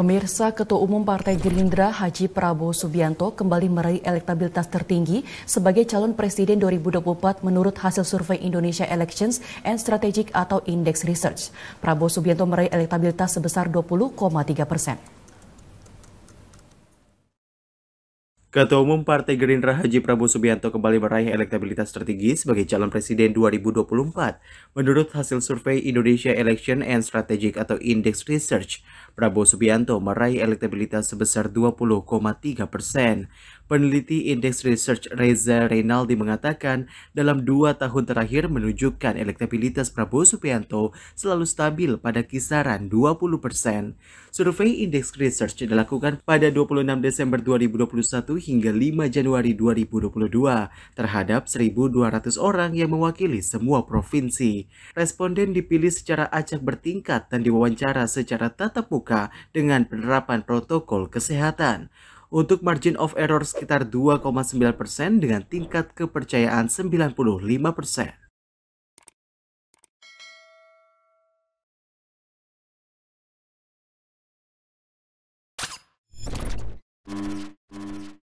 Pemirsa Ketua Umum Partai Gerindra Haji Prabowo Subianto kembali meraih elektabilitas tertinggi sebagai calon presiden 2024 menurut hasil survei Indonesia Elections and Strategic atau Index Research. Prabowo Subianto meraih elektabilitas sebesar 20,3 persen. Ketua Umum Partai Gerindra Haji Prabowo Subianto kembali meraih elektabilitas tertinggi sebagai calon presiden 2024. Menurut hasil survei Indonesia Election and Strategic atau Index Research, Prabowo Subianto meraih elektabilitas sebesar 20,3 persen. Peneliti Indeks Research Reza Reynaldi mengatakan dalam dua tahun terakhir menunjukkan elektabilitas Prabowo Subianto selalu stabil pada kisaran 20 persen. Survei Indeks Research dilakukan pada 26 Desember 2021 hingga 5 Januari 2022 terhadap 1.200 orang yang mewakili semua provinsi. Responden dipilih secara acak bertingkat dan diwawancara secara tatap muka dengan penerapan protokol kesehatan untuk margin of error sekitar 2,9% dengan tingkat kepercayaan 95%. Mm-hmm.